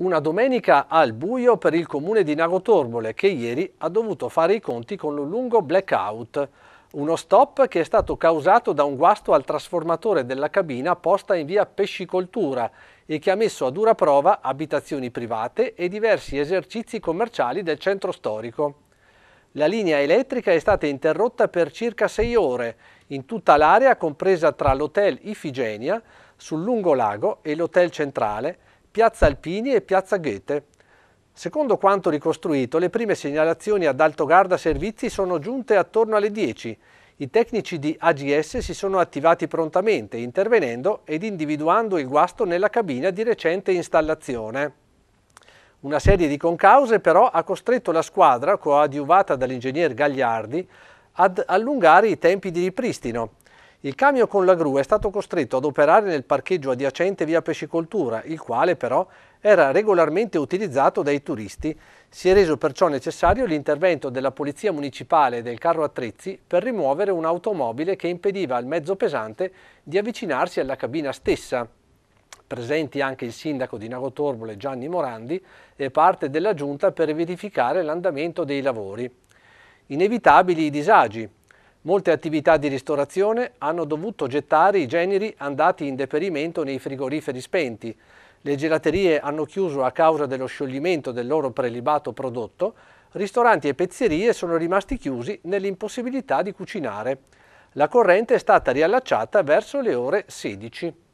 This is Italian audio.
Una domenica al buio per il comune di Nagotorbole che ieri ha dovuto fare i conti con un lungo blackout. Uno stop che è stato causato da un guasto al trasformatore della cabina posta in via Pescicoltura e che ha messo a dura prova abitazioni private e diversi esercizi commerciali del centro storico. La linea elettrica è stata interrotta per circa 6 ore in tutta l'area compresa tra l'hotel Ifigenia sul lungo lago e l'hotel centrale Piazza Alpini e Piazza Goethe. Secondo quanto ricostruito, le prime segnalazioni ad Alto Garda Servizi sono giunte attorno alle 10. I tecnici di AGS si sono attivati prontamente, intervenendo ed individuando il guasto nella cabina di recente installazione. Una serie di concause però ha costretto la squadra, coadiuvata dall'ingegner Gagliardi, ad allungare i tempi di ripristino. Il camion con la gru è stato costretto ad operare nel parcheggio adiacente via Pescicoltura, il quale però era regolarmente utilizzato dai turisti. Si è reso perciò necessario l'intervento della Polizia Municipale e del carro attrezzi per rimuovere un'automobile che impediva al mezzo pesante di avvicinarsi alla cabina stessa. Presenti anche il sindaco di Nagotorbole Gianni Morandi e parte della giunta per verificare l'andamento dei lavori. Inevitabili i disagi, Molte attività di ristorazione hanno dovuto gettare i generi andati in deperimento nei frigoriferi spenti. Le gelaterie hanno chiuso a causa dello scioglimento del loro prelibato prodotto, ristoranti e pezzerie sono rimasti chiusi nell'impossibilità di cucinare. La corrente è stata riallacciata verso le ore 16.